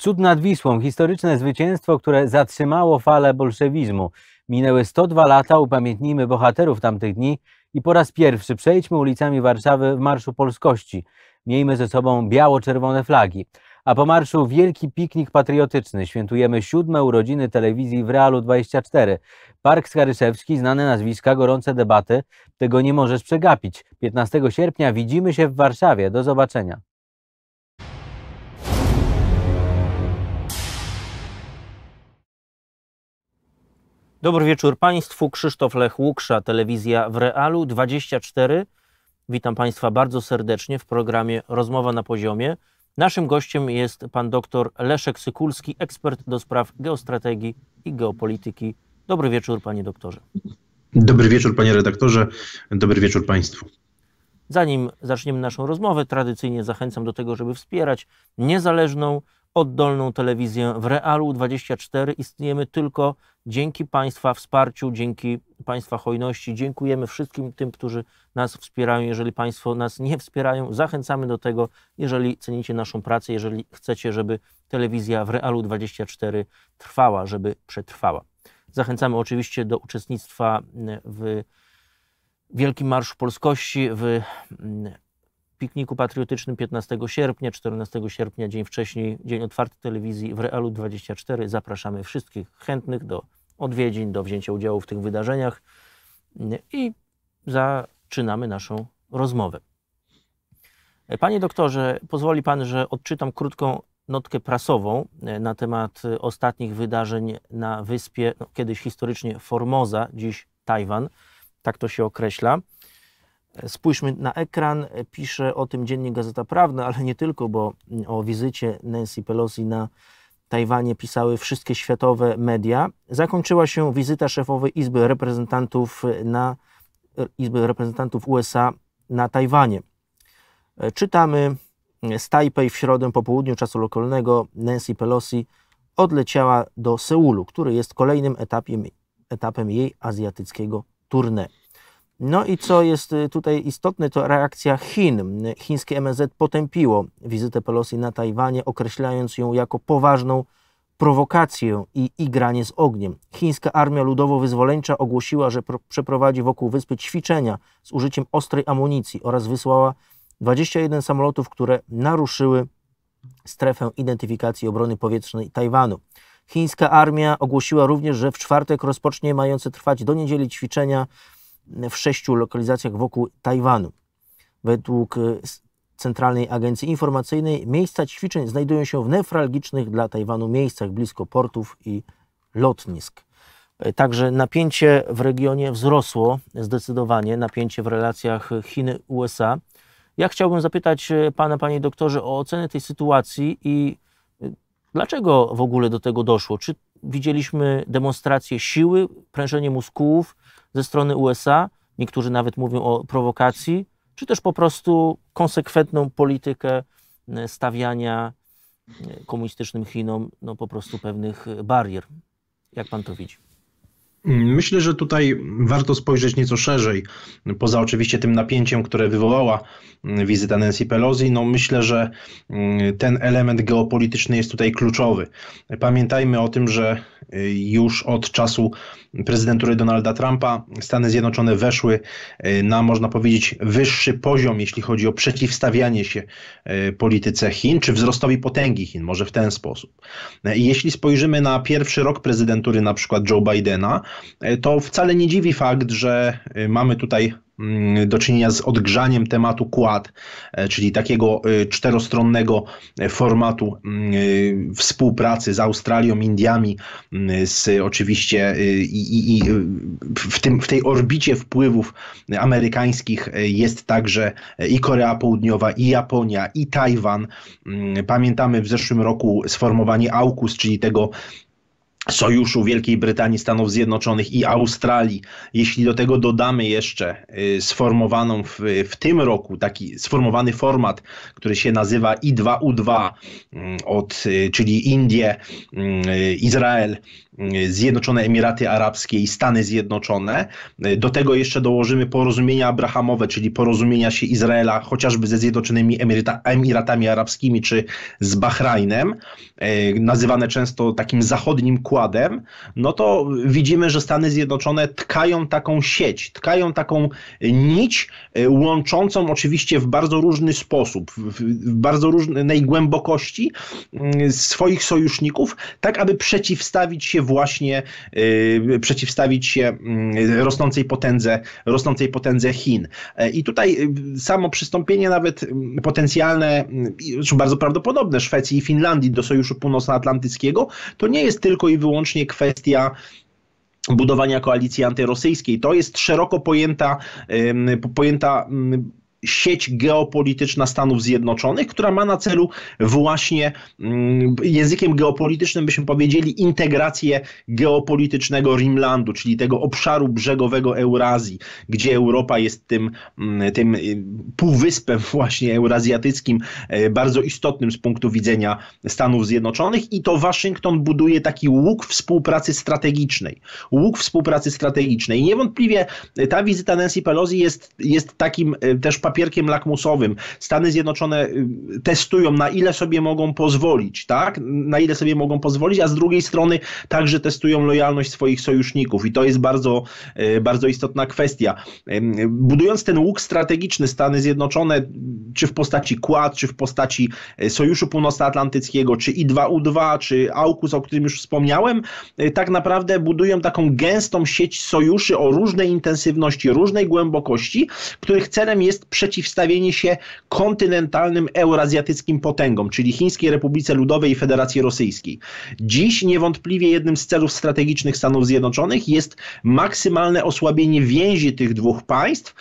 Cud nad Wisłą, historyczne zwycięstwo, które zatrzymało falę bolszewizmu. Minęły 102 lata, upamiętnijmy bohaterów tamtych dni i po raz pierwszy przejdźmy ulicami Warszawy w Marszu Polskości. Miejmy ze sobą biało-czerwone flagi. A po marszu wielki piknik patriotyczny. Świętujemy siódme urodziny telewizji w Realu 24. Park Skaryszewski, znane nazwiska, gorące debaty. Tego nie możesz przegapić. 15 sierpnia widzimy się w Warszawie. Do zobaczenia. Dobry wieczór Państwu. Krzysztof Lech Łuksza, telewizja w Realu 24. Witam Państwa bardzo serdecznie w programie Rozmowa na poziomie. Naszym gościem jest pan dr Leszek Sykulski, ekspert do spraw geostrategii i geopolityki. Dobry wieczór, panie doktorze. Dobry wieczór, panie redaktorze. Dobry wieczór Państwu. Zanim zaczniemy naszą rozmowę, tradycyjnie zachęcam do tego, żeby wspierać niezależną oddolną telewizję. W Realu 24 istniejemy tylko dzięki Państwa wsparciu, dzięki Państwa hojności. Dziękujemy wszystkim tym, którzy nas wspierają. Jeżeli Państwo nas nie wspierają, zachęcamy do tego. Jeżeli cenicie naszą pracę, jeżeli chcecie, żeby telewizja w Realu 24 trwała, żeby przetrwała. Zachęcamy oczywiście do uczestnictwa w Wielkim Marszu Polskości, w mm, pikniku patriotycznym 15 sierpnia, 14 sierpnia, dzień wcześniej, dzień otwarty telewizji w Realu 24. Zapraszamy wszystkich chętnych do odwiedzin, do wzięcia udziału w tych wydarzeniach i zaczynamy naszą rozmowę. Panie doktorze, pozwoli pan, że odczytam krótką notkę prasową na temat ostatnich wydarzeń na wyspie, no, kiedyś historycznie Formosa, dziś Tajwan, tak to się określa. Spójrzmy na ekran. Pisze o tym dziennik Gazeta Prawna, ale nie tylko, bo o wizycie Nancy Pelosi na Tajwanie pisały wszystkie światowe media. Zakończyła się wizyta szefowej Izby Reprezentantów na Izby Reprezentantów USA na Tajwanie. Czytamy z Tajpej w środę po południu czasu lokalnego Nancy Pelosi odleciała do Seulu, który jest kolejnym etapiem, etapem jej azjatyckiego tournée. No i co jest y, tutaj istotne, to reakcja Chin. Chińskie MZ potępiło wizytę Pelosi na Tajwanie, określając ją jako poważną prowokację i igranie z ogniem. Chińska Armia Ludowo-Wyzwoleńcza ogłosiła, że przeprowadzi wokół wyspy ćwiczenia z użyciem ostrej amunicji oraz wysłała 21 samolotów, które naruszyły strefę identyfikacji obrony powietrznej Tajwanu. Chińska armia ogłosiła również, że w czwartek rozpocznie mające trwać do niedzieli ćwiczenia w sześciu lokalizacjach wokół Tajwanu. Według e, Centralnej Agencji Informacyjnej miejsca ćwiczeń znajdują się w newralgicznych dla Tajwanu miejscach blisko portów i lotnisk. E, także napięcie w regionie wzrosło zdecydowanie, napięcie w relacjach Chiny-USA. Ja chciałbym zapytać e, Pana, Panie Doktorze, o ocenę tej sytuacji i dlaczego w ogóle do tego doszło. Czy widzieliśmy demonstrację siły, prężenie muskułów, ze strony USA, niektórzy nawet mówią o prowokacji, czy też po prostu konsekwentną politykę e, stawiania e, komunistycznym Chinom no, po prostu pewnych barier. Jak pan to widzi? Myślę, że tutaj warto spojrzeć nieco szerzej. Poza oczywiście tym napięciem, które wywołała mm, wizyta Nancy Pelosi, no myślę, że mm, ten element geopolityczny jest tutaj kluczowy. Pamiętajmy o tym, że już od czasu prezydentury Donalda Trumpa Stany Zjednoczone weszły na, można powiedzieć, wyższy poziom, jeśli chodzi o przeciwstawianie się e, polityce Chin, czy wzrostowi potęgi Chin, może w ten sposób. E, jeśli spojrzymy na pierwszy rok prezydentury na przykład Joe Bidena, e, to wcale nie dziwi fakt, że mamy tutaj Mm, do czynienia z odgrzaniem tematu kład, e, czyli takiego e, czterostronnego e, formatu mm, współpracy z Australią, Indiami, mm, z oczywiście i, i w, tym, w tej orbicie wpływów amerykańskich jest także i Korea Południowa, i Japonia, i Tajwan. Pamiętamy w zeszłym roku sformowanie AUKUS, czyli tego Sojuszu Wielkiej Brytanii, Stanów Zjednoczonych i Australii. Jeśli do tego dodamy jeszcze y, sformowaną w, w tym roku taki sformowany format, który się nazywa I2U2, mm, od, y, czyli Indie, mm, y, Izrael, Zjednoczone Emiraty Arabskie i Stany Zjednoczone. Do tego jeszcze dołożymy porozumienia abrahamowe, czyli porozumienia się Izraela chociażby ze Zjednoczonymi Emiratami Arabskimi czy z Bahrajnem, e, nazywane często takim zachodnim kładem, no to widzimy, że Stany Zjednoczone tkają taką sieć, tkają taką nić e, łączącą oczywiście w bardzo różny sposób, w bardzo różnej głębokości mm, swoich sojuszników, tak aby przeciwstawić się właśnie y, przeciwstawić się mm, rosnącej potędze, rosnącej potędze Chin. E, I tutaj y, samo przystąpienie nawet mm, potencjalne, mm, bardzo prawdopodobne Szwecji i Finlandii do Sojuszu Północnoatlantyckiego, to nie jest tylko i wyłącznie kwestia budowania koalicji antyrosyjskiej. To jest szeroko pojęta, pojęta sieć geopolityczna Stanów Zjednoczonych, która ma na celu właśnie mm, językiem geopolitycznym byśmy powiedzieli integrację geopolitycznego Rimlandu, czyli tego obszaru brzegowego Eurazji, gdzie Europa jest tym, mm, tym y, półwyspem właśnie eurazjatyckim, y, bardzo istotnym z punktu widzenia Stanów Zjednoczonych i to Waszyngton buduje taki łuk współpracy strategicznej. Łuk współpracy strategicznej. I niewątpliwie ta wizyta Nancy Pelosi jest, jest takim y, też papierkiem lakmusowym. Stany Zjednoczone y, testują, na ile sobie mogą pozwolić, tak? Na ile sobie mogą pozwolić, a z drugiej strony także testują lojalność swoich sojuszników i to jest bardzo, y, bardzo istotna kwestia. Budując ten łuk strategiczny Stany Zjednoczone, czy w postaci Quad, czy w postaci y, Sojuszu Północnoatlantyckiego, czy I2U2, czy AUKUS, o którym już wspomniałem, tak naprawdę budują taką gęstą sieć sojuszy o różnej intensywności, różnej głębokości, których celem jest przeciwstawienie się kontynentalnym eurazjatyckim potęgom, czyli Chińskiej Republice Ludowej i Federacji Rosyjskiej. Dziś niewątpliwie jednym z celów strategicznych Stanów Zjednoczonych jest maksymalne osłabienie więzi tych dwóch państw,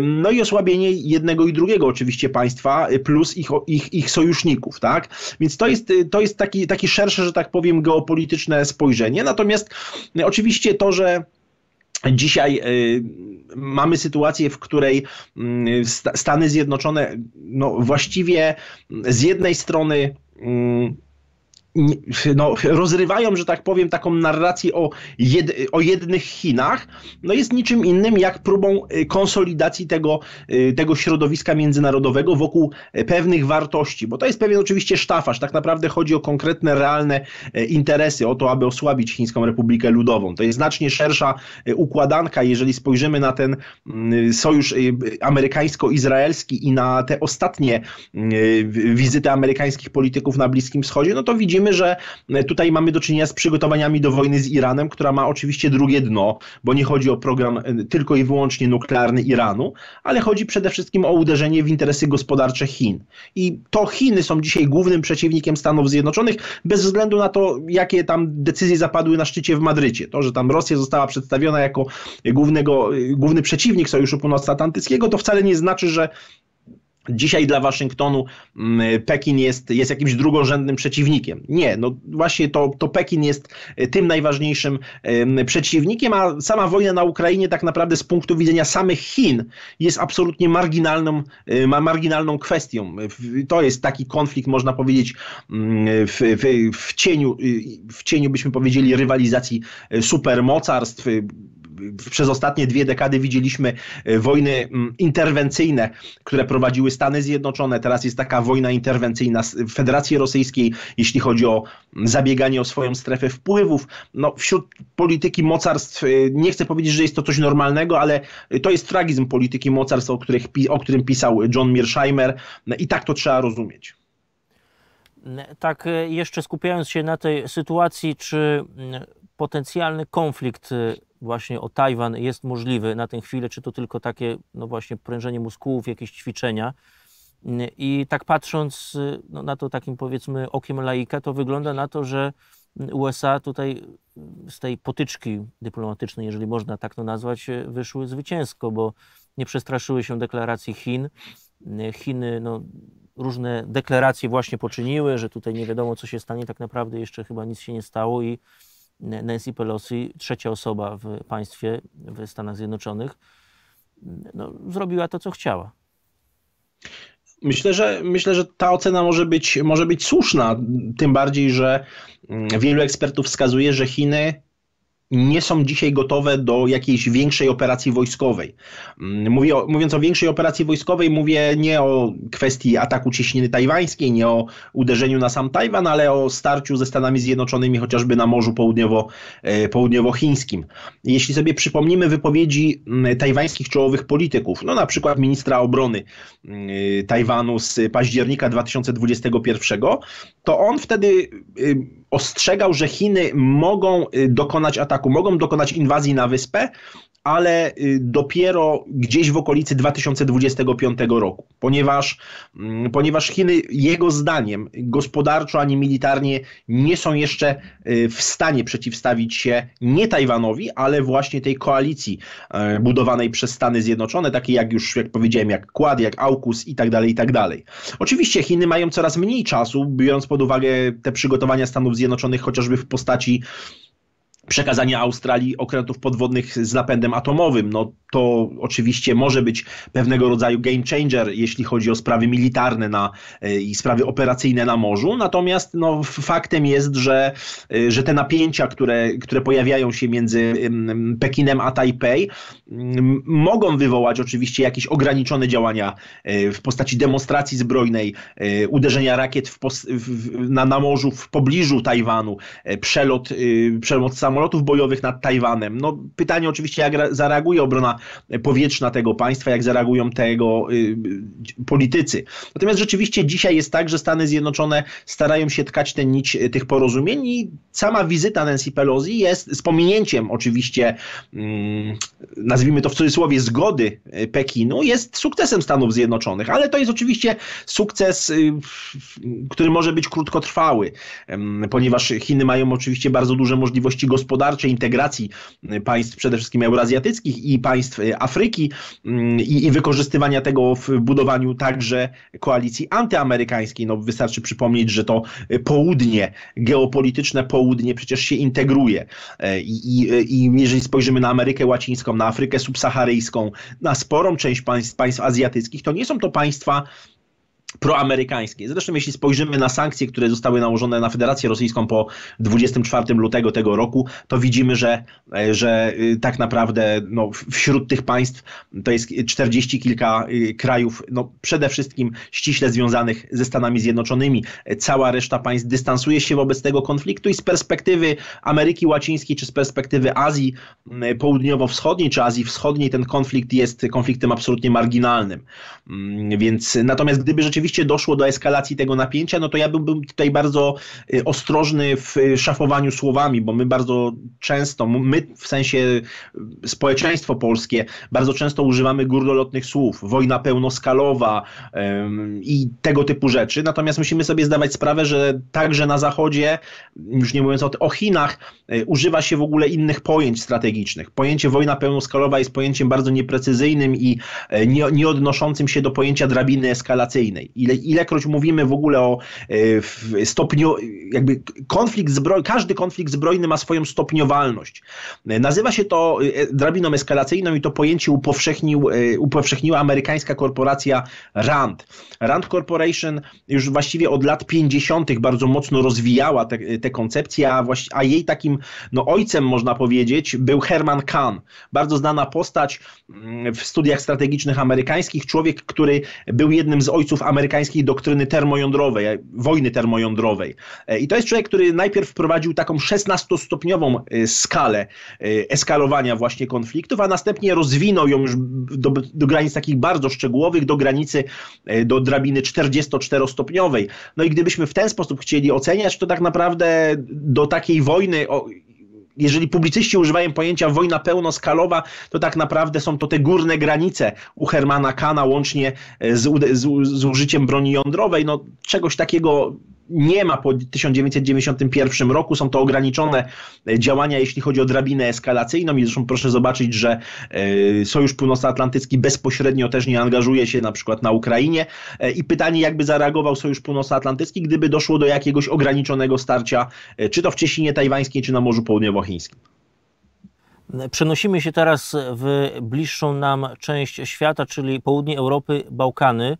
no i osłabienie jednego i drugiego oczywiście państwa, y, plus ich, ich, ich sojuszników, tak? Więc to jest, y, to jest taki, taki szersze, że tak powiem, geopolityczne spojrzenie. Natomiast y, oczywiście to, że Dzisiaj y, mamy sytuację, w której mm, Stany Zjednoczone no właściwie z jednej strony mm, no, rozrywają, że tak powiem, taką narrację o, jed, o jednych Chinach, no jest niczym innym jak próbą y, konsolidacji tego, y, tego środowiska międzynarodowego wokół y, pewnych wartości, bo to jest pewien oczywiście sztafaż, tak naprawdę chodzi o konkretne, realne interesy, o to, aby osłabić Chińską Republikę Ludową. To jest znacznie szersza układanka, jeżeli spojrzymy na ten mm, sojusz amerykańsko-izraelski i na te ostatnie wizyty amerykańskich polityków na Bliskim Wschodzie, no to widzimy, Pamiętajmy, że e, tutaj mamy do czynienia z przygotowaniami do wojny z Iranem, która ma oczywiście drugie dno, bo nie chodzi o program e, tylko i wyłącznie nuklearny Iranu, ale chodzi przede wszystkim o uderzenie w interesy gospodarcze Chin. I to Chiny są dzisiaj głównym przeciwnikiem Stanów Zjednoczonych, bez względu na to, jakie tam decyzje zapadły na szczycie w Madrycie. To, że tam Rosja została przedstawiona jako e, głównego, główny przeciwnik Sojuszu Północnoatlantyckiego, to wcale nie znaczy, że Dzisiaj dla Waszyngtonu mm, Pekin jest, jest jakimś drugorzędnym przeciwnikiem. Nie, no właśnie to, to Pekin jest e, tym najważniejszym przeciwnikiem, a sama wojna na Ukrainie tak naprawdę z punktu widzenia samych Chin jest absolutnie marginalną, e, ma marginalną kwestią. To jest taki konflikt, można powiedzieć, mm, w, w, w cieniu, y, w cieniu byśmy powiedzieli rywalizacji e, supermocarstw, przez ostatnie dwie dekady widzieliśmy e, wojny mm, interwencyjne, które prowadziły Stany Zjednoczone. Teraz jest taka wojna interwencyjna Federacji Rosyjskiej, jeśli chodzi o mm, zabieganie o swoją strefę wpływów. No, wśród polityki mocarstw, e, nie chcę powiedzieć, że jest to coś normalnego, ale e, to jest tragizm polityki mocarstw, o, których, o którym pisał John Mearsheimer no i tak to trzeba rozumieć. Tak, jeszcze skupiając się na tej sytuacji, czy mm, potencjalny konflikt właśnie o Tajwan jest możliwy na tę chwilę, czy to tylko takie, no właśnie, prężenie mózgów, jakieś ćwiczenia. I tak patrząc no, na to takim, powiedzmy, okiem laika, to wygląda na to, że USA tutaj z tej potyczki dyplomatycznej, jeżeli można tak to nazwać, wyszły zwycięsko, bo nie przestraszyły się deklaracji Chin. Chiny, no, różne deklaracje właśnie poczyniły, że tutaj nie wiadomo, co się stanie. Tak naprawdę jeszcze chyba nic się nie stało i Nancy Pelosi, trzecia osoba w państwie, w Stanach Zjednoczonych, no, zrobiła to, co chciała. Myślę, że myślę, że ta ocena może być, może być słuszna, tym bardziej, że mm, wielu ekspertów wskazuje, że Chiny nie są dzisiaj gotowe do jakiejś większej operacji wojskowej. Mm, mówię mówiąc o większej operacji wojskowej, mówię nie o kwestii ataku ciśniny tajwańskiej, nie o uderzeniu na sam Tajwan, ale o starciu ze Stanami Zjednoczonymi chociażby na Morzu Południowo, e, Południowochińskim. Jeśli sobie przypomnimy wypowiedzi mm, tajwańskich czołowych polityków, no na przykład ministra obrony mm, Tajwanu z października 2021, to on wtedy y, ostrzegał, że Chiny mogą y, dokonać ataku, mogą dokonać inwazji na wyspę ale y, dopiero gdzieś w okolicy 2025 roku, ponieważ, mm, ponieważ Chiny, jego zdaniem, gospodarczo ani militarnie nie są jeszcze y, w stanie przeciwstawić się nie Tajwanowi, ale właśnie tej koalicji e, budowanej przez Stany Zjednoczone, takie jak już, jak powiedziałem, jak Kład, jak AUKUS i tak dalej, i tak dalej. Oczywiście Chiny mają coraz mniej czasu, biorąc pod uwagę te przygotowania Stanów Zjednoczonych, chociażby w postaci przekazania Australii okrętów podwodnych z napędem atomowym. No to oczywiście może być pewnego rodzaju game changer, jeśli chodzi o sprawy militarne na, e, i sprawy operacyjne na morzu. Natomiast no, faktem jest, że, e, że te napięcia, które, które pojawiają się między Pekinem a Tajpej, mogą wywołać oczywiście jakieś ograniczone działania e, w postaci demonstracji zbrojnej, uderzenia rakiet w, w, na, na morzu w pobliżu Tajwanu, przelot, przelot samolotu samolotów bojowych nad Tajwanem. No, pytanie oczywiście, jak zareaguje obrona powietrzna tego państwa, jak zareagują tego y, y, politycy. Natomiast rzeczywiście dzisiaj jest tak, że Stany Zjednoczone starają się tkać tę nić y, tych porozumień i sama wizyta Nancy Pelosi jest z pominięciem oczywiście, y, nazwijmy to w cudzysłowie, zgody y, Pekinu, jest sukcesem Stanów Zjednoczonych, ale to jest oczywiście sukces, y, który może być krótkotrwały, ponieważ Chiny mają oczywiście bardzo duże możliwości gospodarcze gospodarczej integracji y, państw przede wszystkim euroazjatyckich i państw y, Afryki mm, i, i wykorzystywania tego w budowaniu także koalicji antyamerykańskiej. No, wystarczy przypomnieć, że to y, południe, geopolityczne południe przecież się integruje. E, I, i, i jeżeli spojrzymy na Amerykę Łacińską, na Afrykę subsaharyjską, na sporą część państw, państw azjatyckich, to nie są to państwa proamerykańskiej. Zresztą jeśli spojrzymy na sankcje, które zostały nałożone na Federację Rosyjską po 24 lutego tego roku, to widzimy, że, e, że y, tak naprawdę no, wśród tych państw to jest 40 kilka y, krajów, no, przede wszystkim ściśle związanych ze Stanami Zjednoczonymi. Cała reszta państw dystansuje się wobec tego konfliktu i z perspektywy Ameryki Łacińskiej czy z perspektywy Azji mm, Południowo-Wschodniej czy Azji Wschodniej ten konflikt jest konfliktem absolutnie marginalnym. Mm, więc natomiast gdyby rzeczywiście rzeczywiście doszło do eskalacji tego napięcia, no to ja byłbym tutaj bardzo y, ostrożny w y, szafowaniu słowami, bo my bardzo często, my w sensie y, społeczeństwo polskie, bardzo często używamy górnolotnych słów, wojna pełnoskalowa ym, i tego typu rzeczy, natomiast musimy sobie zdawać sprawę, że także na Zachodzie, już nie mówiąc o, o Chinach, y, używa się w ogóle innych pojęć strategicznych. Pojęcie wojna pełnoskalowa jest pojęciem bardzo nieprecyzyjnym i nie, nie odnoszącym się do pojęcia drabiny eskalacyjnej ile, ilekroć mówimy w ogóle o y, stopniu, jakby konflikt zbrojny, każdy konflikt zbrojny ma swoją stopniowalność. Nazywa się to e, drabiną eskalacyjną i to pojęcie upowszechnił, e, upowszechniła amerykańska korporacja RAND. RAND Corporation już właściwie od lat 50. bardzo mocno rozwijała te, te koncepcje, a, a jej takim no, ojcem, można powiedzieć, był Herman Kahn. Bardzo znana postać mm, w studiach strategicznych amerykańskich, człowiek, który był jednym z ojców amerykańskich amerykańskiej doktryny termojądrowej, e, wojny termojądrowej. E, I to jest człowiek, który najpierw wprowadził taką 16-stopniową e, skalę eskalowania właśnie konfliktów, a następnie rozwinął ją już do, do granic takich bardzo szczegółowych, do granicy, do drabiny 44-stopniowej. No i gdybyśmy w ten sposób chcieli oceniać, to tak naprawdę do takiej wojny jeżeli publicyści używają pojęcia wojna pełnoskalowa, to tak naprawdę są to te górne granice u Hermana Kana łącznie e, z, z, z użyciem broni jądrowej. No, czegoś takiego nie ma po 1991 roku. Są to ograniczone e, działania, jeśli chodzi o drabinę eskalacyjną. I zresztą proszę zobaczyć, że e, Sojusz Północnoatlantycki bezpośrednio też nie angażuje się na przykład na Ukrainie. E, I pytanie, jakby zareagował Sojusz Północnoatlantycki, gdyby doszło do jakiegoś ograniczonego starcia, czy to w Cieśninie Tajwańskiej, czy na Morzu Południowochińskim. Przenosimy się teraz w bliższą nam część świata, czyli południe Europy, Bałkany.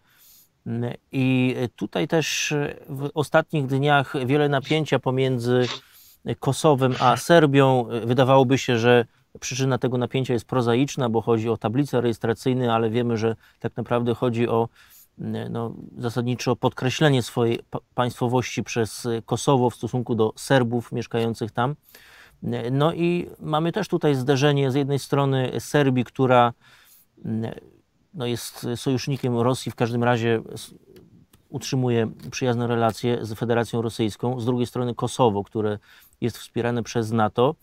I tutaj też w ostatnich dniach wiele napięcia pomiędzy Kosowem a Serbią. Wydawałoby się, że przyczyna tego napięcia jest prozaiczna, bo chodzi o tablice rejestracyjne, ale wiemy, że tak naprawdę chodzi o no, zasadniczo podkreślenie swojej państwowości przez Kosowo w stosunku do Serbów mieszkających tam. No i mamy też tutaj zderzenie z jednej strony Serbii, która no jest sojusznikiem Rosji, w każdym razie utrzymuje przyjazne relacje z Federacją Rosyjską, z drugiej strony Kosowo, które jest wspierane przez NATO.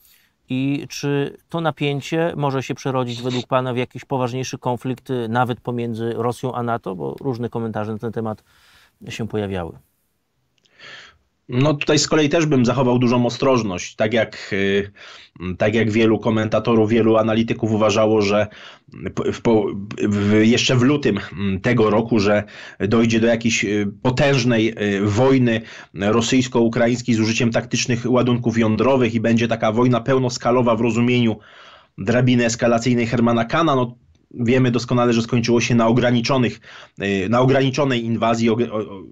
I czy to napięcie może się przerodzić według Pana w jakiś poważniejszy konflikt y, nawet pomiędzy Rosją a NATO? Bo różne komentarze na ten temat się pojawiały. No tutaj z kolei też bym zachował dużą ostrożność, tak jak, y, tak jak wielu komentatorów, wielu analityków uważało, że w, w, jeszcze w lutym mm, tego roku, że dojdzie do jakiejś y, potężnej y, wojny rosyjsko-ukraińskiej z użyciem taktycznych ładunków jądrowych i będzie taka wojna pełnoskalowa w rozumieniu drabiny eskalacyjnej Hermana Kana, no wiemy doskonale, że skończyło się na, ograniczonych, e, na ograniczonej inwazji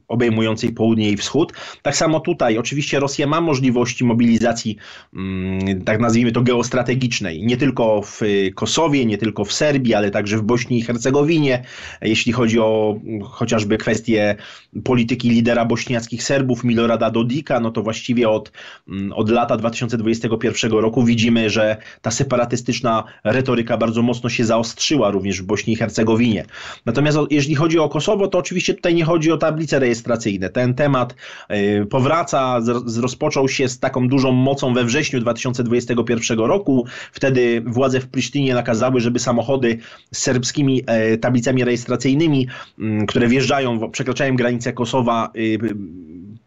obejmującej południe i wschód. Tak samo tutaj, oczywiście Rosja ma możliwości mobilizacji, mm, tak nazwijmy to, geostrategicznej, nie tylko w e, Kosowie, nie tylko w Serbii, ale także w Bośni i Hercegowinie, jeśli chodzi o mm, chociażby kwestie polityki lidera bośniackich Serbów, Milorada Dodika, no to właściwie od, mm, od lata 2021 roku widzimy, że ta separatystyczna retoryka bardzo mocno się zaostrzyła była również w Bośni i Hercegowinie. Natomiast jeżeli chodzi o Kosowo, to oczywiście tutaj nie chodzi o tablice rejestracyjne. Ten temat y, powraca, rozpoczął się z taką dużą mocą we wrześniu 2021 roku. Wtedy władze w Prisztynie nakazały, żeby samochody z serbskimi e, tablicami rejestracyjnymi, mm, które wjeżdżają, przekraczają granicę Kosowa, y,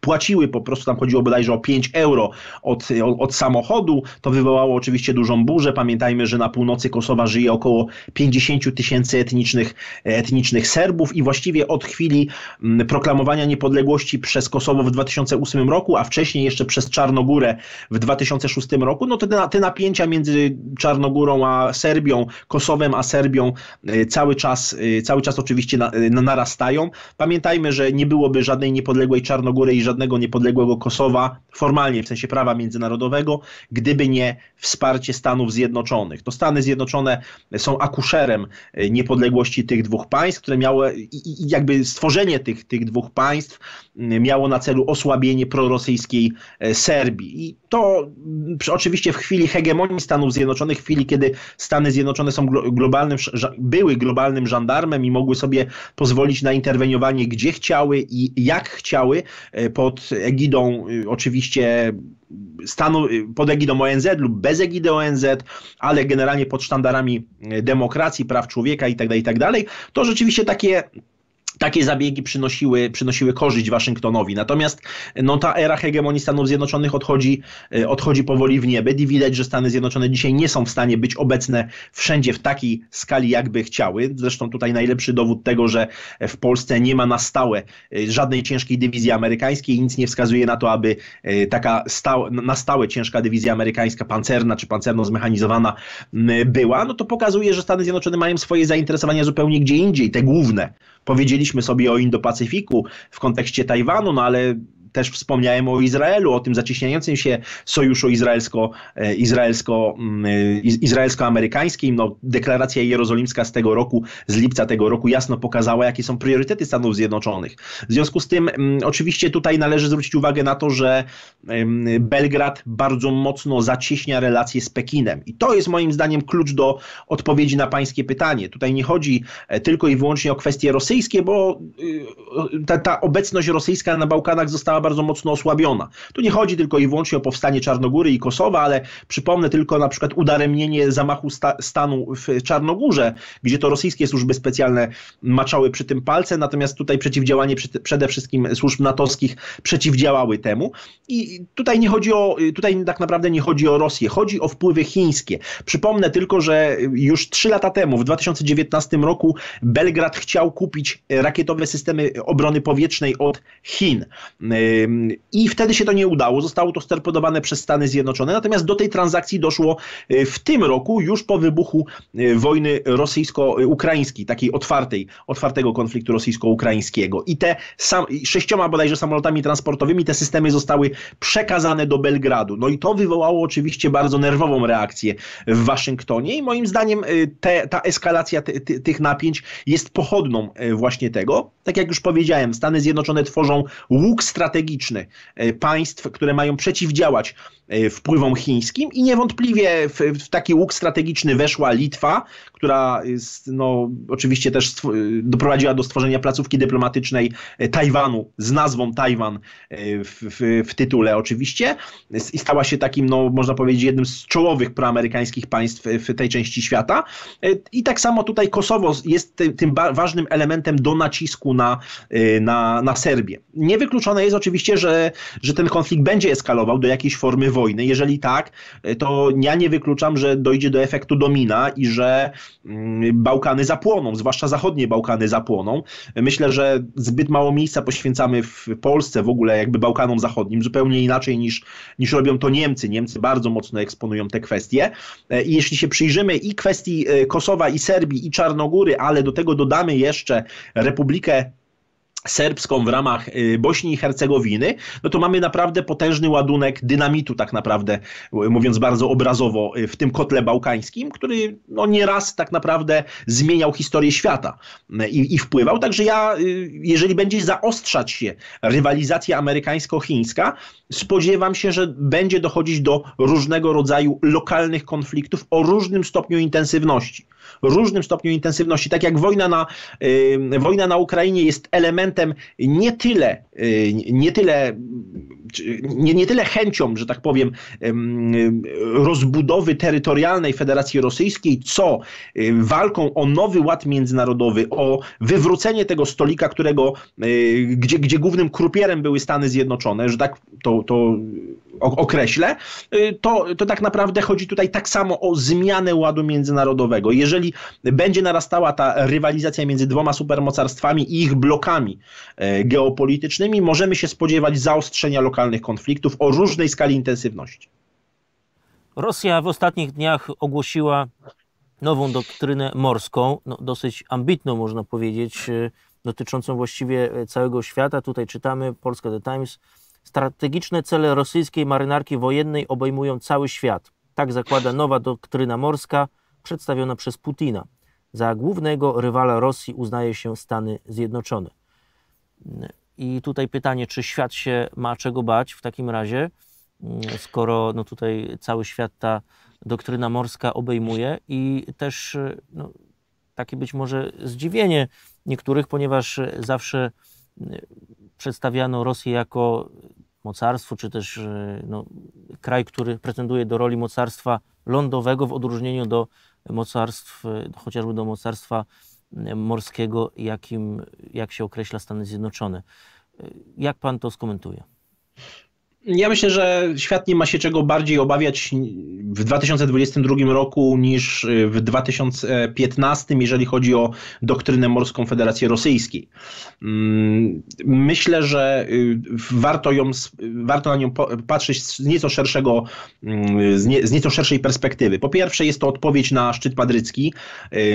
płaciły po prostu, tam chodziło bodajże o 5 euro od, od samochodu. To wywołało oczywiście dużą burzę. Pamiętajmy, że na północy Kosowa żyje około 50 tysięcy etnicznych, etnicznych Serbów i właściwie od chwili mm, proklamowania niepodległości przez Kosowo w 2008 roku, a wcześniej jeszcze przez Czarnogórę w 2006 roku, no to te, te napięcia między Czarnogórą a Serbią, Kosowem a Serbią e, cały czas, e, cały czas oczywiście na, na, e, narastają. Pamiętajmy, że nie byłoby żadnej niepodległej Czarnogóry i żadnej żadnego niepodległego Kosowa, formalnie w sensie prawa międzynarodowego, gdyby nie wsparcie Stanów Zjednoczonych. To Stany Zjednoczone są akuszerem e, niepodległości tych dwóch państw, które miały, i jakby stworzenie tych, tych dwóch państw miało na celu osłabienie prorosyjskiej e, Serbii. I to oczywiście w chwili hegemonii Stanów Zjednoczonych, w chwili, kiedy Stany Zjednoczone są globalnym, były globalnym żandarmem i mogły sobie pozwolić na interweniowanie gdzie chciały i jak chciały, e, pod egidą y, oczywiście stanu, y, pod egidą ONZ lub bez egidy ONZ, ale generalnie pod sztandarami y, demokracji, praw człowieka itd., tak itd. Tak to rzeczywiście takie takie zabiegi przynosiły, przynosiły korzyść Waszyngtonowi. Natomiast no, ta era hegemonii Stanów Zjednoczonych odchodzi, e, odchodzi powoli w niebyt i widać, że Stany Zjednoczone dzisiaj nie są w stanie być obecne wszędzie w takiej skali, jakby chciały. Zresztą tutaj najlepszy dowód tego, że w Polsce nie ma na stałe e, żadnej ciężkiej dywizji amerykańskiej. Nic nie wskazuje na to, aby e, taka stał, na stałe ciężka dywizja amerykańska, pancerna czy pancerno-zmechanizowana była. No to pokazuje, że Stany Zjednoczone mają swoje zainteresowania zupełnie gdzie indziej, te główne Powiedzieliśmy sobie o Indo-Pacyfiku w kontekście Tajwanu, no ale też wspomniałem o Izraelu, o tym zacieśniającym się sojuszu izraelsko, e, izraelsko, mm, e, izraelsko-amerykańskim. No, deklaracja jerozolimska z tego roku, z lipca tego roku jasno pokazała, jakie są priorytety Stanów Zjednoczonych. W związku z tym mm, oczywiście tutaj należy zwrócić uwagę na to, że Belgrad bardzo mocno zacieśnia relacje z Pekinem. I to jest moim zdaniem klucz do odpowiedzi na pańskie pytanie. Tutaj nie chodzi e, tylko i wyłącznie o kwestie rosyjskie, bo y, ta, ta obecność rosyjska na Bałkanach została bardzo mocno osłabiona. Tu nie chodzi tylko i wyłącznie o powstanie Czarnogóry i Kosowa, ale przypomnę tylko na przykład udaremnienie zamachu sta stanu w Czarnogórze, gdzie to rosyjskie służby specjalne maczały przy tym palce, natomiast tutaj przeciwdziałanie przy, przede wszystkim służb natowskich przeciwdziałały temu. I tutaj nie chodzi o, tutaj tak naprawdę nie chodzi o Rosję, chodzi o wpływy chińskie. Przypomnę tylko, że już trzy lata temu, w 2019 roku, Belgrad chciał kupić rakietowe systemy obrony powietrznej od Chin. I wtedy się to nie udało, zostało to sterpodowane przez Stany Zjednoczone. Natomiast do tej transakcji doszło y, w tym roku, już po wybuchu y, wojny rosyjsko-ukraińskiej, takiej otwartej, otwartego konfliktu rosyjsko-ukraińskiego. I te sam, sześcioma bodajże samolotami transportowymi te systemy zostały przekazane do Belgradu. No i to wywołało oczywiście bardzo nerwową reakcję w Waszyngtonie i moim zdaniem y, te, ta eskalacja ty, ty, tych napięć jest pochodną właśnie tego. Tak jak już powiedziałem, Stany Zjednoczone tworzą łuk strategiczny strategiczny e, państw, które mają przeciwdziałać E, wpływom chińskim i niewątpliwie w, w taki łuk strategiczny weszła Litwa, która jest, no, oczywiście też e, doprowadziła do stworzenia placówki dyplomatycznej e, Tajwanu z nazwą Tajwan w, w, w tytule oczywiście i stała się takim, no, można powiedzieć, jednym z czołowych proamerykańskich państw w tej części świata. I tak samo tutaj Kosowo jest tym, tym ważnym elementem do nacisku na, na, na Serbię. Niewykluczone jest oczywiście, że, że ten konflikt będzie eskalował do jakiejś formy wojny, wojny? Jeżeli tak, to ja nie wykluczam, że dojdzie do efektu domina i że mm, Bałkany zapłoną, zwłaszcza zachodnie Bałkany zapłoną. Myślę, że zbyt mało miejsca poświęcamy w Polsce w ogóle jakby Bałkanom Zachodnim, zupełnie inaczej niż, niż robią to Niemcy. Niemcy bardzo mocno eksponują te kwestie. E, I jeśli się przyjrzymy i kwestii e, Kosowa, i Serbii, i Czarnogóry, ale do tego dodamy jeszcze Republikę serbską w ramach y, Bośni i Hercegowiny, no to mamy naprawdę potężny ładunek dynamitu, tak naprawdę, y, mówiąc bardzo obrazowo, y, w tym kotle bałkańskim, który no nieraz tak naprawdę zmieniał historię świata i, i wpływał. Także ja, jeżeli będzie zaostrzać się rywalizacja amerykańsko-chińska, spodziewam się, że będzie dochodzić do różnego rodzaju lokalnych konfliktów o różnym stopniu intensywności. Różnym stopniu intensywności. Tak jak wojna na, wojna na Ukrainie jest elementem elementem nie tyle Y, nie tyle, nie, nie tyle chęcią, że tak powiem, rozbudowy terytorialnej Federacji Rosyjskiej, co y, walką o nowy ład międzynarodowy, o wywrócenie tego stolika, którego, y, gdzie, gdzie głównym krupierem były Stany Zjednoczone, że tak to, to określę, to, to tak naprawdę chodzi tutaj tak samo o zmianę ładu międzynarodowego. Jeżeli będzie narastała ta rywalizacja między dwoma supermocarstwami i ich blokami e, geopolitycznymi, którymi możemy się spodziewać zaostrzenia lokalnych konfliktów o różnej skali intensywności. Rosja w ostatnich dniach ogłosiła nową doktrynę morską, no dosyć ambitną można powiedzieć, y, dotyczącą właściwie y, całego świata. Tutaj czytamy Polska The Times. Strategiczne cele rosyjskiej marynarki wojennej obejmują cały świat. Tak zakłada nowa doktryna morska przedstawiona przez Putina. Za głównego rywala Rosji uznaje się Stany Zjednoczone. I tutaj pytanie, czy świat się ma czego bać w takim razie, mm, skoro no tutaj cały świat ta doktryna morska obejmuje i też no, takie być może zdziwienie niektórych, ponieważ zawsze y, przedstawiano Rosję jako mocarstwo, czy też y, no, kraj, który pretenduje do roli mocarstwa lądowego w odróżnieniu do mocarstw, chociażby do mocarstwa morskiego, jakim, jak się określa Stany Zjednoczone. Jak pan to skomentuje? ja myślę, że świat nie ma się czego bardziej obawiać w 2022 roku niż w 2015, jeżeli chodzi o doktrynę morską Federacji Rosyjskiej. Mm, myślę, że y, warto, ją, warto na nią patrzeć z nieco, szerszego, mm, z, nie, z nieco szerszej perspektywy. Po pierwsze, jest to odpowiedź na szczyt madrycki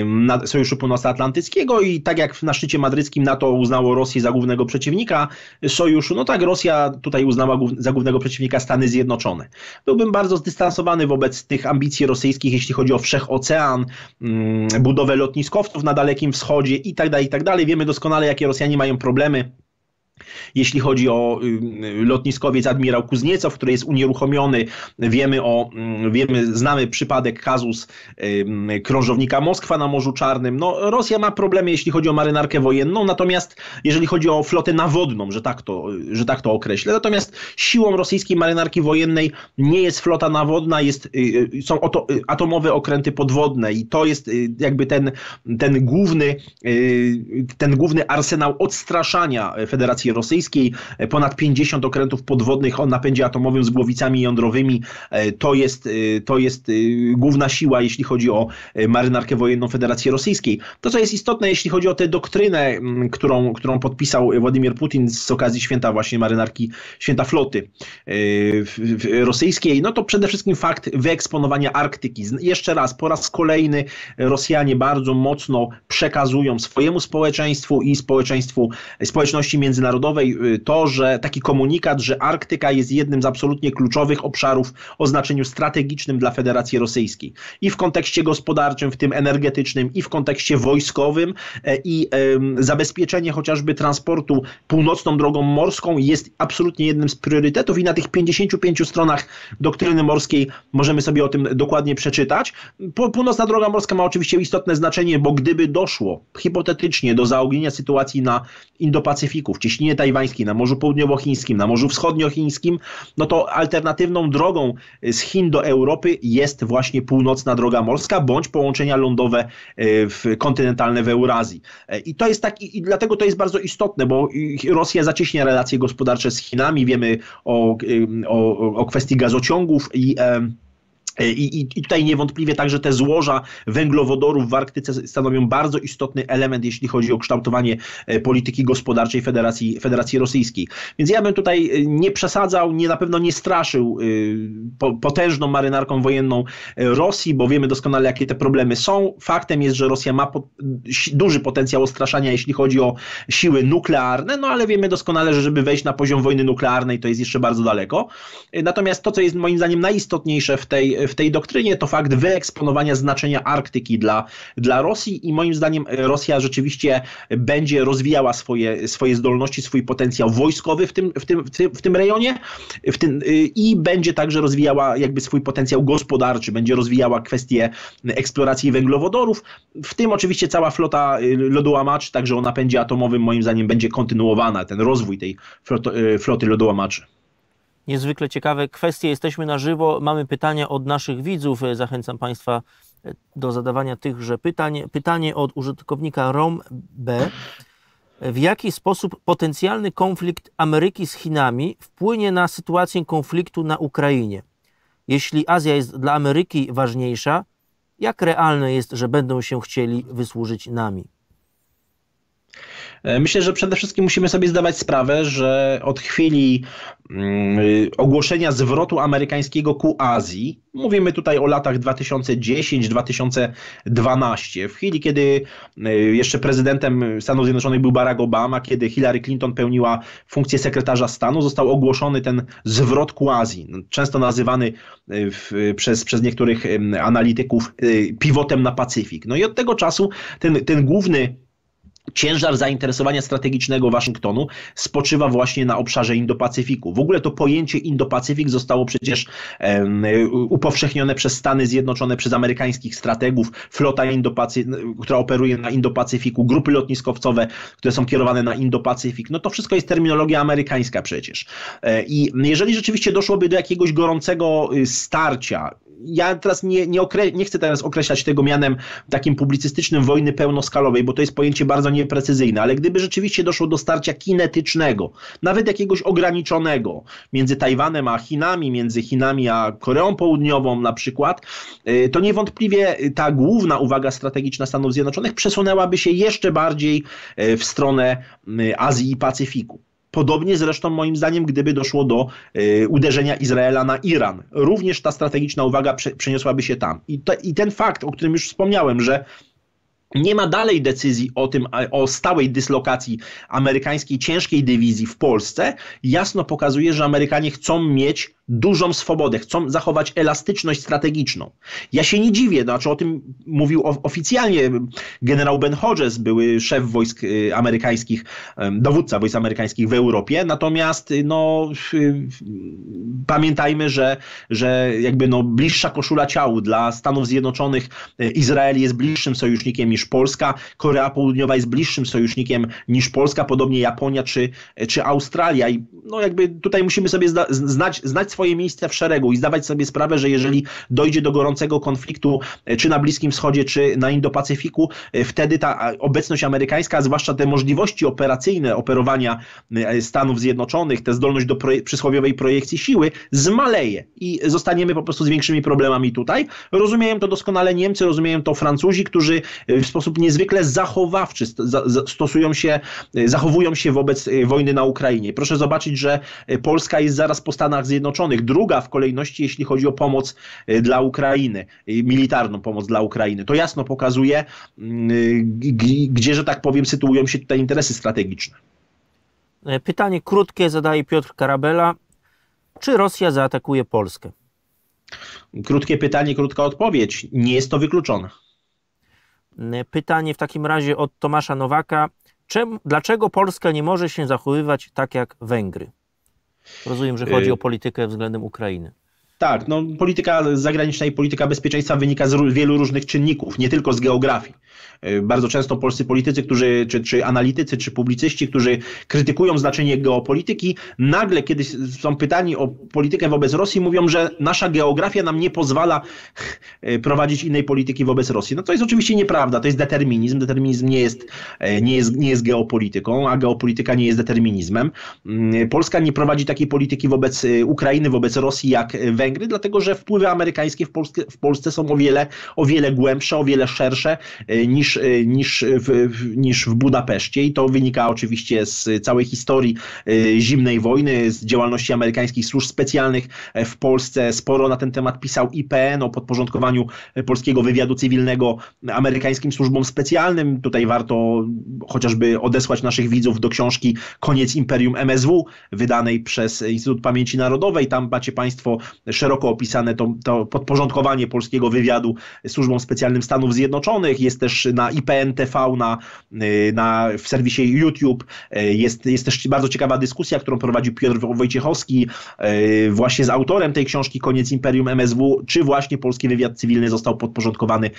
na Sojuszu Północnoatlantyckiego i tak jak na szczycie madryckim NATO uznało Rosję za głównego przeciwnika sojuszu, no tak Rosja tutaj uznała za głównego głównego przeciwnika Stany Zjednoczone. Byłbym bardzo zdystansowany wobec tych ambicji rosyjskich, jeśli chodzi o wszechocean, mm, budowę lotniskowców na Dalekim Wschodzie itd., tak itd. Tak Wiemy doskonale, jakie Rosjanie mają problemy jeśli chodzi o y, lotniskowiec admirał Kuzniecow, który jest unieruchomiony, wiemy o, mm, wiemy, znamy przypadek kazus y, krążownika Moskwa na Morzu Czarnym. No, Rosja ma problemy, jeśli chodzi o marynarkę wojenną, natomiast jeżeli chodzi o flotę nawodną, że tak to, y, że tak to określę, natomiast siłą rosyjskiej marynarki wojennej nie jest flota nawodna, jest, są oto, atomowe okręty podwodne i to jest jakby ten, ten, główny, ten główny arsenał odstraszania Federacji Federacji Rosyjskiej, e, ponad 50 okrętów podwodnych o napędzie atomowym z głowicami jądrowymi. E, to jest, e, to jest główna siła, jeśli chodzi o marynarkę wojenną Federacji Rosyjskiej. To, co jest istotne, jeśli chodzi o tę doktrynę, mm, którą, którą podpisał Władimir Putin z okazji święta właśnie marynarki, święta floty rosyjskiej, no to przede wszystkim fakt wyeksponowania Arktyki. Jeszcze raz, po raz kolejny Rosjanie bardzo mocno przekazują swojemu społeczeństwu i społeczeństwu, społeczności międzynarodowej międzynarodowej y, to, że taki komunikat, że Arktyka jest jednym z absolutnie kluczowych obszarów o znaczeniu strategicznym dla Federacji Rosyjskiej i w kontekście gospodarczym, w tym energetycznym, i w kontekście wojskowym e, i zabezpieczenie chociażby transportu północną drogą morską jest absolutnie jednym z priorytetów i na tych 55 stronach doktryny morskiej możemy sobie o tym dokładnie przeczytać. Północna droga morska ma oczywiście istotne znaczenie, bo gdyby doszło hipotetycznie do zaognienia sytuacji na Indo-Pacyfiku, wcześniej Tajwańskiej, na Morzu Południowochińskim, na Morzu Wschodniochińskim, no to alternatywną drogą z Chin do Europy jest właśnie północna droga morska bądź połączenia lądowe e, w, kontynentalne w Eurazji. E, I to jest tak, i dlatego to jest bardzo istotne, bo Rosja zacieśnia relacje gospodarcze z Chinami, wiemy o, e, o, o kwestii gazociągów i. E, E, I, I, tutaj niewątpliwie także te złoża węglowodorów w Arktyce stanowią bardzo istotny element, jeśli chodzi o kształtowanie e, polityki gospodarczej Federacji, Federacji Rosyjskiej. Więc ja bym tutaj e, nie przesadzał, nie, na pewno nie straszył potężną marynarką wojenną Rosji, bo wiemy doskonale, jakie te problemy są. Faktem jest, że Rosja ma duży potencjał ostraszania, jeśli chodzi o siły nuklearne, no ale wiemy doskonale, że żeby wejść na poziom wojny nuklearnej, to jest jeszcze bardzo daleko. Natomiast to, co jest moim zdaniem najistotniejsze w tej w tej doktrynie, to fakt wyeksponowania znaczenia Arktyki dla, dla Rosji i moim zdaniem e, Rosja rzeczywiście będzie rozwijała swoje, swoje zdolności, swój potencjał wojskowy w tym, w tym, w tym, w tym rejonie w tym, y, i będzie także rozwijała jakby swój potencjał gospodarczy, będzie rozwijała kwestie eksploracji węglowodorów, w tym oczywiście cała flota y, lodołamaczy, także o napędzie atomowym moim zdaniem będzie kontynuowana, ten rozwój tej y, floty lodołamaczy niezwykle ciekawe kwestie. Jesteśmy na żywo, mamy pytania od naszych widzów. Zachęcam Państwa e, do zadawania tychże pytań. Pytanie od użytkownika ROM B. W jaki sposób potencjalny konflikt Ameryki z Chinami wpłynie na sytuację konfliktu na Ukrainie? Jeśli Azja jest dla Ameryki ważniejsza, jak realne jest, że będą się chcieli wysłużyć nami? E, myślę, że przede wszystkim musimy sobie zdawać sprawę, że od chwili mm, y, ogłoszenia zwrotu amerykańskiego ku Azji, mówimy tutaj o latach 2010-2012, w chwili, kiedy y, jeszcze prezydentem Stanów Zjednoczonych był Barack Obama, kiedy Hillary Clinton pełniła funkcję sekretarza stanu, został ogłoszony ten zwrot ku Azji, często nazywany y, w, przez, przez niektórych analityków pivotem na Pacyfik. No i od tego czasu ten, ten główny Ciężar zainteresowania strategicznego Waszyngtonu spoczywa właśnie na obszarze Indo-Pacyfiku. W ogóle to pojęcie Indo-Pacyfik zostało przecież um, upowszechnione przez Stany Zjednoczone, przez amerykańskich strategów. Flota, Indo-Pacy- która operuje na Indo-Pacyfiku, grupy lotniskowcowe, które są kierowane na Indo-Pacyfik. No to wszystko jest terminologia amerykańska przecież. E, I jeżeli rzeczywiście doszłoby do jakiegoś gorącego y, starcia ja teraz nie, nie, okre, nie chcę teraz określać tego mianem takim publicystycznym wojny pełnoskalowej, bo to jest pojęcie bardzo nieprecyzyjne, ale gdyby rzeczywiście doszło do starcia kinetycznego, nawet jakiegoś ograniczonego między Tajwanem a Chinami, między Chinami a Koreą Południową na przykład, y, to niewątpliwie ta główna uwaga strategiczna Stanów Zjednoczonych przesunęłaby się jeszcze bardziej y, w stronę y, Azji i Pacyfiku. Podobnie zresztą moim zdaniem, gdyby doszło do y, uderzenia Izraela na Iran. Również ta strategiczna uwaga prze, przeniosłaby się tam. I, te, I ten fakt, o którym już wspomniałem, że nie ma dalej decyzji o tym, o stałej dyslokacji amerykańskiej ciężkiej dywizji w Polsce. Jasno pokazuje, że Amerykanie chcą mieć dużą swobodę, chcą zachować elastyczność strategiczną. Ja się nie dziwię, znaczy o tym mówił oficjalnie generał Ben Hodges, były szef wojsk y, amerykańskich, dowódca wojsk amerykańskich w Europie, natomiast y, no, y, pamiętajmy, że, że jakby no, bliższa koszula ciału dla Stanów Zjednoczonych Izrael jest bliższym sojusznikiem niż Polska. Korea Południowa jest bliższym sojusznikiem niż Polska, podobnie Japonia czy, czy Australia. I no jakby tutaj musimy sobie zda, znać, znać swoje miejsce w szeregu i zdawać sobie sprawę, że jeżeli dojdzie do gorącego konfliktu, e, czy na Bliskim Wschodzie, czy na Indo-Pacyfiku, e, wtedy ta obecność amerykańska, a zwłaszcza te możliwości operacyjne operowania e, Stanów Zjednoczonych, ta zdolność do proje przysłowiowej projekcji siły zmaleje i zostaniemy po prostu z większymi problemami tutaj. Rozumieją to doskonale Niemcy, rozumieją to Francuzi, którzy w sposób niezwykle zachowawczy stosują się, y, zachowują się wobec y, wojny na Ukrainie. Proszę zobaczyć, że y, Polska jest zaraz po Stanach Zjednoczonych, druga w kolejności, jeśli chodzi o pomoc dla Ukrainy, militarną pomoc dla Ukrainy. To jasno pokazuje, mm, gdzie, że tak powiem, sytuują się tutaj interesy strategiczne. E, pytanie krótkie zadaje Piotr Karabela. Czy Rosja zaatakuje Polskę? Krótkie pytanie, krótka odpowiedź. Nie jest to wykluczone. E, pytanie w takim razie od Tomasza Nowaka. Czemu, dlaczego Polska nie może się zachowywać tak jak Węgry? Rozumiem, że chodzi e, o politykę względem Ukrainy. Tak, no, polityka zagraniczna i polityka bezpieczeństwa wynika z wielu różnych czynników, nie tylko z geografii. Y, bardzo często polscy politycy, którzy, czy, czy analitycy, czy publicyści, którzy krytykują znaczenie geopolityki, nagle, kiedy są pytani o politykę wobec Rosji, mówią, że nasza geografia nam nie pozwala y, prowadzić innej polityki wobec Rosji. No to jest oczywiście nieprawda, to jest determinizm. Determinizm nie jest, y, nie jest, nie jest geopolityką, a geopolityka nie jest determinizmem. Polska nie prowadzi takiej polityki wobec Ukrainy, wobec Rosji, jak Węgry Węgry, dlatego że wpływy amerykańskie w Polsce, w Polsce są o wiele, o wiele głębsze, o wiele szersze e, niż, e, niż, w, niż w Budapeszcie i to wynika oczywiście z całej historii e, zimnej wojny, z działalności amerykańskich służb specjalnych w Polsce. Sporo na ten temat pisał IPN o podporządkowaniu polskiego wywiadu cywilnego amerykańskim służbom specjalnym. Tutaj warto chociażby odesłać naszych widzów do książki Koniec Imperium MSW, wydanej przez Instytut Pamięci Narodowej. Tam macie Państwo szeroko opisane to, to podporządkowanie polskiego wywiadu służbom specjalnym Stanów Zjednoczonych, jest też na IPN TV, na, y, na, w serwisie YouTube, y, jest, jest też bardzo ciekawa dyskusja, którą prowadzi Piotr Wojciechowski y, właśnie z autorem tej książki Koniec Imperium MSW, czy właśnie polski wywiad cywilny został podporządkowany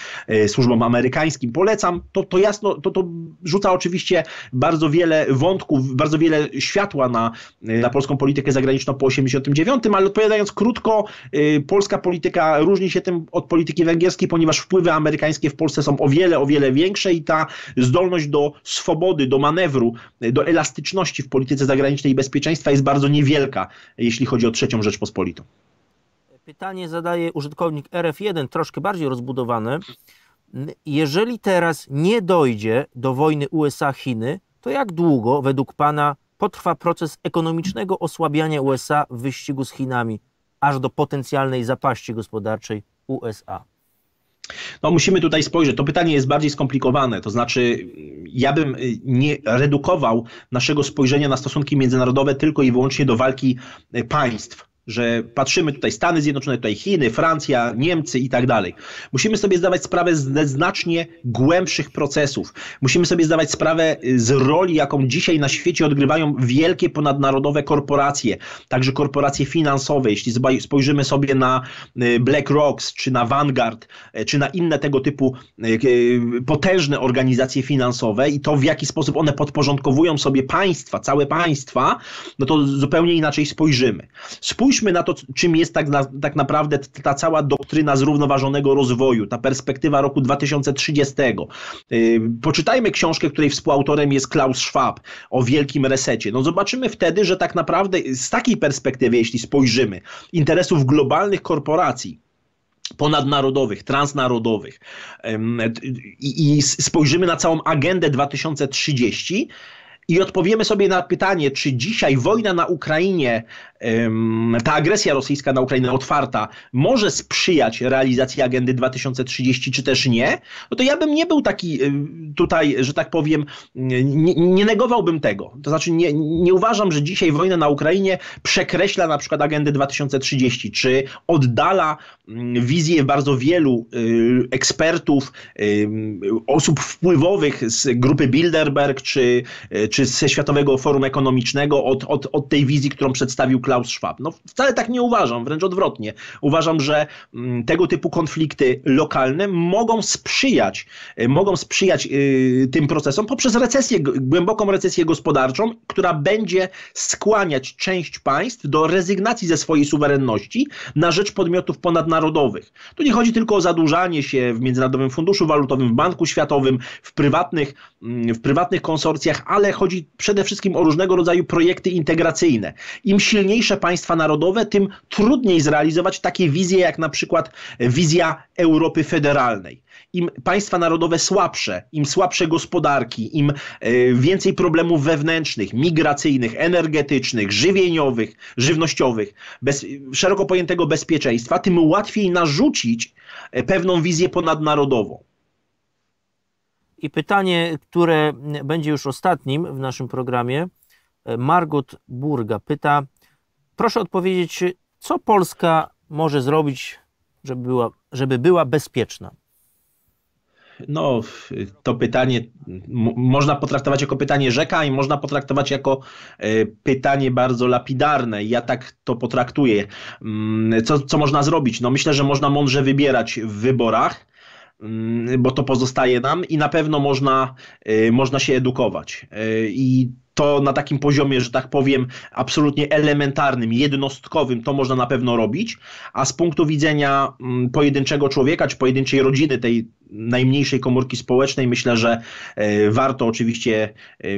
służbom amerykańskim. Polecam, to, to jasno, to, to rzuca oczywiście bardzo wiele wątków, bardzo wiele światła na, na polską politykę zagraniczną po 89, ale odpowiadając krótko, Y, polska polityka różni się tym od polityki węgierskiej, ponieważ wpływy amerykańskie w Polsce są o wiele, o wiele większe i ta zdolność do swobody, do manewru, y, do elastyczności w polityce zagranicznej i bezpieczeństwa jest bardzo niewielka, jeśli chodzi o trzecią Rzeczpospolitą. Pytanie zadaje użytkownik RF1, troszkę bardziej rozbudowane. Jeżeli teraz nie dojdzie do wojny USA-Chiny, to jak długo według Pana potrwa proces ekonomicznego osłabiania USA w wyścigu z Chinami? aż do potencjalnej zapaści gospodarczej USA? No, musimy tutaj spojrzeć. To pytanie jest bardziej skomplikowane. To znaczy, ja bym y, nie redukował naszego spojrzenia na stosunki międzynarodowe tylko i wyłącznie do walki y, państw że patrzymy tutaj Stany Zjednoczone, tutaj Chiny, Francja, Niemcy i tak dalej. Musimy sobie zdawać sprawę z znacznie głębszych procesów. Musimy sobie zdawać sprawę z roli, jaką dzisiaj na świecie odgrywają wielkie ponadnarodowe korporacje, także korporacje finansowe. Jeśli spojrzymy sobie na y, BlackRock, czy na Vanguard, y, czy na inne tego typu y, potężne organizacje finansowe i to w jaki sposób one podporządkowują sobie państwa, całe państwa, no to zupełnie inaczej spojrzymy. Spójrz spójrzmy na to, czym jest tak, na, tak naprawdę ta cała doktryna zrównoważonego rozwoju, ta perspektywa roku 2030. Y, poczytajmy książkę, której współautorem jest Klaus Schwab o wielkim resecie. No zobaczymy wtedy, że tak naprawdę z takiej perspektywy, jeśli spojrzymy, interesów globalnych korporacji, ponadnarodowych, transnarodowych i, i spojrzymy na całą agendę 2030, i odpowiemy sobie na pytanie, czy dzisiaj wojna na Ukrainie, ta agresja rosyjska na Ukrainę otwarta, może sprzyjać realizacji agendy 2030, czy też nie, no to ja bym nie był taki tutaj, że tak powiem, nie, nie negowałbym tego. To znaczy, nie, nie uważam, że dzisiaj wojna na Ukrainie przekreśla na przykład agendę 2030, czy oddala wizję bardzo wielu y, ekspertów, osób wpływowych z grupy Bilderberg, czy, czy czy ze Światowego Forum Ekonomicznego od, od, od tej wizji, którą przedstawił Klaus Schwab. No wcale tak nie uważam, wręcz odwrotnie. Uważam, że mm, tego typu konflikty lokalne mogą sprzyjać, y, mogą sprzyjać y, tym procesom poprzez recesję, głęboką recesję gospodarczą, która będzie skłaniać część państw do rezygnacji ze swojej suwerenności na rzecz podmiotów ponadnarodowych. Tu nie chodzi tylko o zadłużanie się w Międzynarodowym Funduszu Walutowym, w Banku Światowym, w prywatnych, mm, w prywatnych konsorcjach, ale chodzi chodzi przede wszystkim o różnego rodzaju projekty integracyjne. Im silniejsze państwa narodowe, tym trudniej zrealizować takie wizje, jak na przykład wizja Europy federalnej. Im państwa narodowe słabsze, im słabsze gospodarki, im e, więcej problemów wewnętrznych, migracyjnych, energetycznych, żywieniowych, żywnościowych, bez, szeroko pojętego bezpieczeństwa, tym łatwiej narzucić e, pewną wizję ponadnarodową. I pytanie, które będzie już ostatnim w naszym programie. Margot Burga pyta: Proszę odpowiedzieć, co Polska może zrobić, żeby była, żeby była bezpieczna? No, to pytanie można potraktować jako pytanie rzeka i można potraktować jako e, pytanie bardzo lapidarne. Ja tak to potraktuję. Mm, co, co można zrobić? No, myślę, że można mądrze wybierać w wyborach Mm, bo to pozostaje nam i na pewno można, y, można się edukować. Y, I to na takim poziomie, że tak powiem, absolutnie elementarnym, jednostkowym, to można na pewno robić, a z punktu widzenia mm, pojedynczego człowieka czy pojedynczej rodziny, tej najmniejszej komórki społecznej, myślę, że e, warto oczywiście e,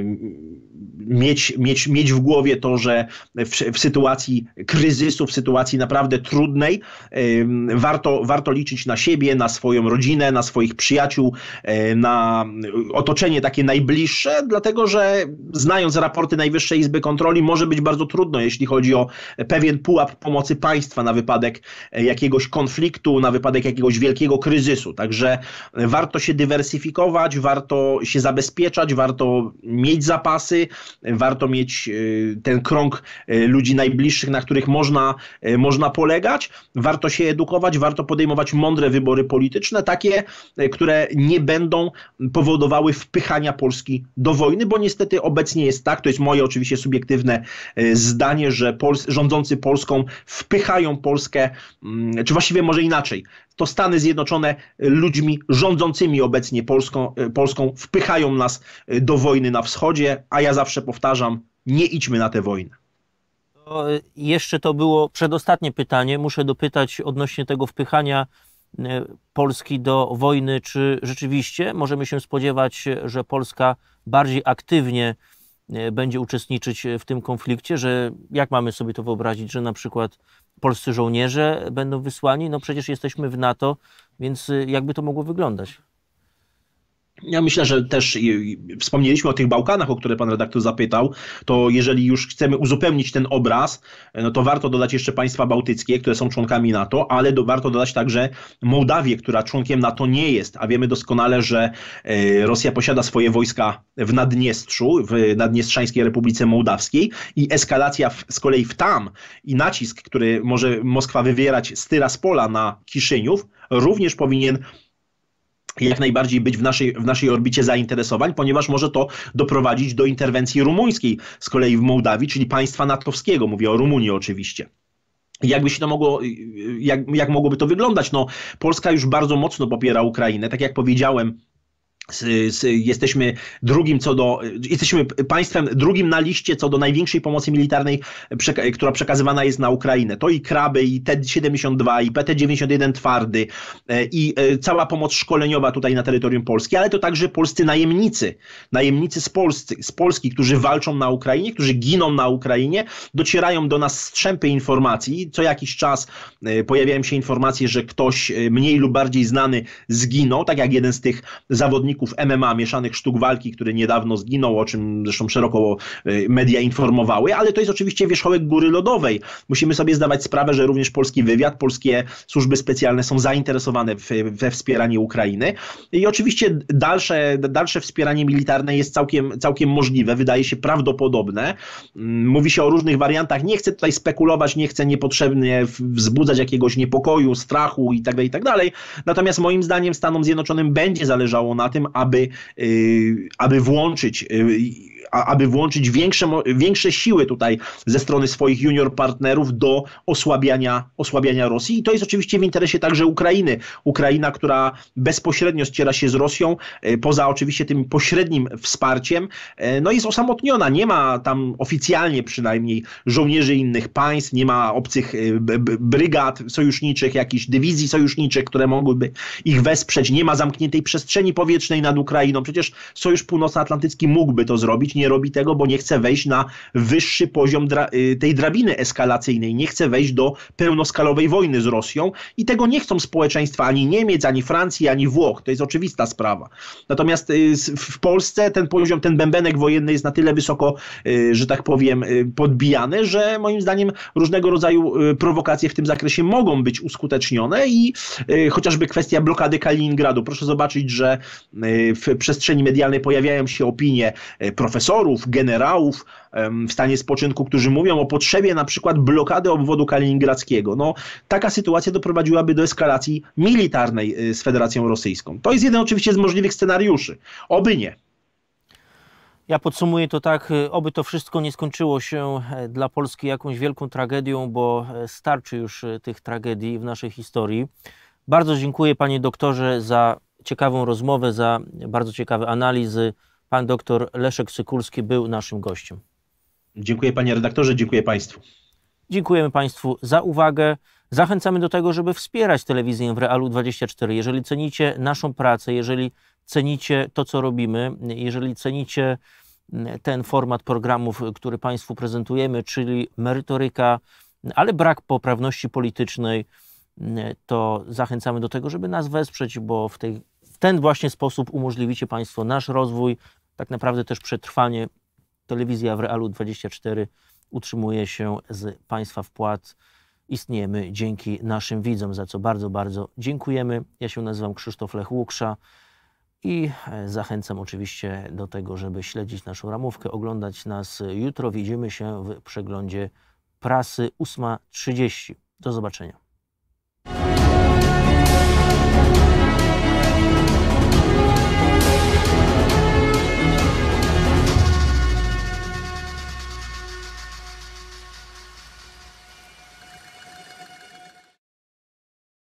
mieć, mieć, mieć w głowie to, że w, w sytuacji kryzysu, w sytuacji naprawdę trudnej, e, warto, warto liczyć na siebie, na swoją rodzinę, na swoich przyjaciół, na otoczenie takie najbliższe, dlatego że znając Pomijając raporty Najwyższej Izby Kontroli, może być bardzo trudno, jeśli chodzi o pewien pułap pomocy państwa na wypadek e, jakiegoś konfliktu, na wypadek jakiegoś wielkiego kryzysu. Także warto się dywersyfikować, warto się zabezpieczać, warto mieć zapasy, warto mieć e, ten krąg e, ludzi najbliższych, na których można, można polegać. Warto się edukować, warto podejmować mądre wybory polityczne, takie, które nie będą powodowały wpychania Polski do wojny, bo niestety obecnie jest jest tak, to jest moje oczywiście subiektywne e, zdanie, że rządzący Polską wpychają Polskę, mm, czy właściwie może inaczej, to Stany Zjednoczone ludźmi rządzącymi obecnie Polską, e, Polską wpychają nas e, do wojny na wschodzie, a ja zawsze powtarzam, nie idźmy na tę wojnę. To jeszcze to było przedostatnie pytanie. Muszę dopytać odnośnie tego wpychania Polski do wojny. Czy rzeczywiście możemy się spodziewać, że Polska bardziej aktywnie E, będzie uczestniczyć e, w tym konflikcie, że jak mamy sobie to wyobrazić, że na przykład polscy żołnierze będą wysłani? No przecież jesteśmy w NATO, więc e, jakby to mogło wyglądać? Ja myślę, że też wspomnieliśmy o tych Bałkanach, o które pan redaktor zapytał, to jeżeli już chcemy uzupełnić ten obraz, no to warto dodać jeszcze państwa bałtyckie, które są członkami NATO, ale do, warto dodać także Mołdawię, która członkiem NATO nie jest, a wiemy doskonale, że e, Rosja posiada swoje wojska w Naddniestrzu, w Naddniestrzańskiej Republice Mołdawskiej i eskalacja w, z kolei w tam i nacisk, który może Moskwa wywierać z Tyraspola na Kiszyniów, również powinien jak najbardziej być w naszej, w naszej orbicie zainteresowań, ponieważ może to doprowadzić do interwencji rumuńskiej z kolei w Mołdawii, czyli państwa natowskiego. Mówię o Rumunii oczywiście. Jakby się to mogło, jak, jak mogłoby to wyglądać? No, Polska już bardzo mocno popiera Ukrainę. Tak jak powiedziałem, jesteśmy drugim co do, jesteśmy państwem drugim na liście co do największej pomocy militarnej, która przekazywana jest na Ukrainę. To i kraby, i T-72, i PT-91 twardy, e, i e, cała pomoc szkoleniowa tutaj na terytorium Polski, ale to także polscy najemnicy, najemnicy z, Polski, z Polski, którzy walczą na Ukrainie, którzy giną na Ukrainie, docierają do nas strzępy informacji. Co jakiś czas e, pojawiają się informacje, że ktoś mniej lub bardziej znany zginął, tak jak jeden z tych zawodników zawodników MMA, mieszanych sztuk walki, który niedawno zginął, o czym zresztą szeroko e, media informowały, ale to jest oczywiście wierzchołek góry lodowej. Musimy sobie zdawać sprawę, że również polski wywiad, polskie służby specjalne są zainteresowane we wspieranie Ukrainy i oczywiście dalsze, dalsze wspieranie militarne jest całkiem, całkiem możliwe, wydaje się prawdopodobne. Mm, mówi się o różnych wariantach, nie chcę tutaj spekulować, nie chcę niepotrzebnie wzbudzać jakiegoś niepokoju, strachu itd., tak itd. Tak Natomiast moim zdaniem Stanom Zjednoczonym będzie zależało na tym, aby, y, aby włączyć y, aby włączyć większe, większe siły tutaj ze strony swoich junior partnerów do osłabiania, osłabiania Rosji. I to jest oczywiście w interesie także Ukrainy. Ukraina, która bezpośrednio ściera się z Rosją, e, poza oczywiście tym pośrednim wsparciem, e, no jest osamotniona. Nie ma tam oficjalnie przynajmniej żołnierzy innych państw, nie ma obcych e, brygad sojuszniczych, jakichś dywizji sojuszniczych, które mogłyby ich wesprzeć. Nie ma zamkniętej przestrzeni powietrznej nad Ukrainą. Przecież Sojusz Północnoatlantycki mógłby to zrobić nie robi tego, bo nie chce wejść na wyższy poziom dra y, tej drabiny eskalacyjnej, nie chce wejść do pełnoskalowej wojny z Rosją i tego nie chcą społeczeństwa ani Niemiec, ani Francji, ani Włoch. To jest oczywista sprawa. Natomiast y, w Polsce ten poziom, ten bębenek wojenny jest na tyle wysoko, y, że tak powiem, podbijany, że moim zdaniem różnego rodzaju prowokacje w tym zakresie mogą być uskutecznione i chociażby kwestia blokady Kaliningradu. Proszę zobaczyć, że w przestrzeni medialnej pojawiają się opinie profesorów, profesorów, generałów w stanie spoczynku, którzy mówią o potrzebie na przykład blokady obwodu kaliningradzkiego. No, taka sytuacja doprowadziłaby do eskalacji militarnej y, z Federacją Rosyjską. To jest jeden oczywiście z możliwych scenariuszy. Oby nie. Ja podsumuję to tak, y, oby to wszystko nie skończyło się e, dla Polski jakąś wielką tragedią, bo e, starczy już e, tych tragedii w naszej historii. Bardzo dziękuję panie doktorze za ciekawą rozmowę, za bardzo ciekawe analizy. Pan doktor Leszek Sykulski był naszym gościem. Dziękuję panie redaktorze, dziękuję państwu. Dziękujemy państwu za uwagę. Zachęcamy do tego, żeby wspierać telewizję w Realu 24. Jeżeli cenicie naszą pracę, jeżeli cenicie to, co robimy, jeżeli cenicie ten format programów, który Państwu prezentujemy, czyli merytoryka, ale brak poprawności politycznej, to zachęcamy do tego, żeby nas wesprzeć, bo w, tej, w ten właśnie sposób umożliwicie Państwo nasz rozwój, tak naprawdę też przetrwanie. Telewizja w Realu 24 utrzymuje się z Państwa wpłat. Istniejemy dzięki naszym widzom, za co bardzo, bardzo dziękujemy. Ja się nazywam Krzysztof Lech Łuksza i e, zachęcam oczywiście do tego, żeby śledzić naszą ramówkę, oglądać nas jutro. Widzimy się w przeglądzie prasy 8.30. Do zobaczenia.